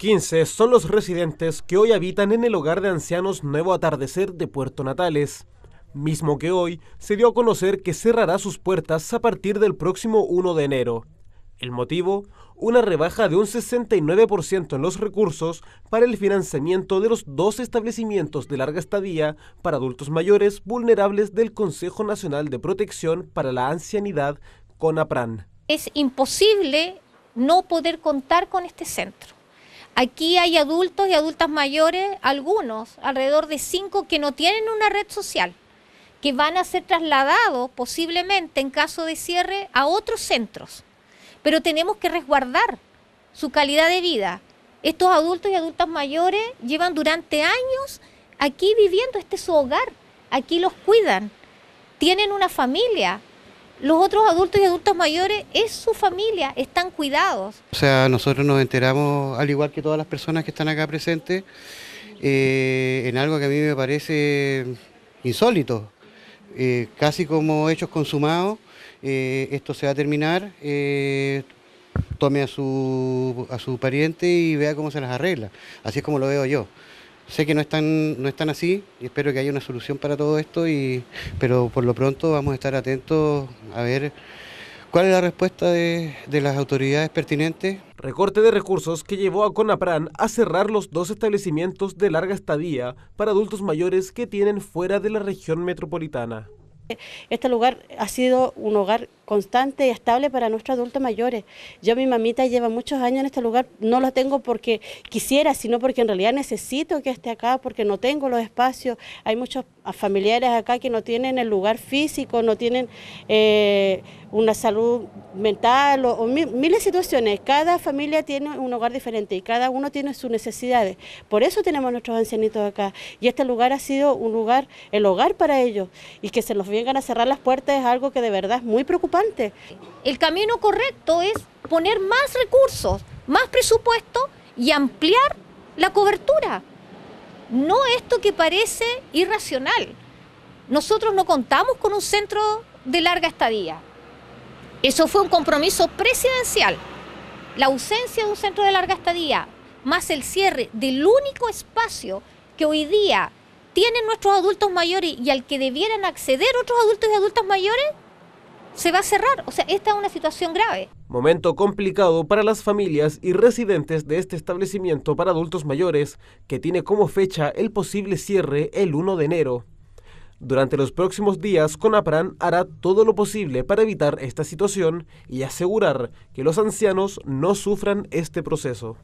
15 son los residentes que hoy habitan en el hogar de ancianos Nuevo Atardecer de Puerto Natales, mismo que hoy se dio a conocer que cerrará sus puertas a partir del próximo 1 de enero. El motivo, una rebaja de un 69% en los recursos para el financiamiento de los dos establecimientos de larga estadía para adultos mayores vulnerables del Consejo Nacional de Protección para la Ancianidad, CONAPRAN. Es imposible no poder contar con este centro Aquí hay adultos y adultas mayores, algunos, alrededor de cinco, que no tienen una red social, que van a ser trasladados posiblemente en caso de cierre a otros centros. Pero tenemos que resguardar su calidad de vida. Estos adultos y adultas mayores llevan durante años aquí viviendo, este es su hogar, aquí los cuidan, tienen una familia, los otros adultos y adultos mayores es su familia, están cuidados. O sea, nosotros nos enteramos, al igual que todas las personas que están acá presentes, eh, en algo que a mí me parece insólito, eh, casi como hechos consumados, eh, esto se va a terminar, tome a su, a su pariente y vea cómo se las arregla, así es como lo veo yo sé que no están, no están así y espero que haya una solución para todo esto, y, pero por lo pronto vamos a estar atentos a ver cuál es la respuesta de las autoridades pertinentes. Recorte de recursos que llevó a Conapran a cerrar los dos establecimientos de larga estadía para adultos mayores que tienen fuera de la región metropolitana. Este lugar ha sido un hogar constante y estable para nuestros adultos mayores. Yo, mi mamita lleva muchos años en este lugar, no lo tengo porque quisiera, sino porque en realidad necesito que esté acá, porque no tengo los espacios. Hay muchos familiares acá que no tienen el lugar físico, no tienen eh, una salud mental o, miles de situaciones. Cada familia tiene un hogar diferente y cada uno tiene sus necesidades. Por eso tenemos nuestros ancianitos acá. Y este lugar ha sido un lugar, el hogar para ellos y que se los vengan a cerrar las puertas es algo que de verdad es muy preocupante. El camino correcto es poner más recursos, más presupuesto y ampliar la cobertura. No esto que parece irracional. Nosotros no contamos con un centro de larga estadía. Eso fue un compromiso presidencial. La ausencia de un centro de larga estadía, más el cierre del único espacio que hoy día tienen nuestros adultos mayores y al que debieran acceder otros adultos y adultas mayores, se va a cerrar. O sea, esta es una situación grave. Momento complicado para las familias y residentes de este establecimiento para adultos mayores, que tiene como fecha el posible cierre el 1 de enero. Durante los próximos días, Conapran hará todo lo posible para evitar esta situación y asegurar que los ancianos no sufran este proceso.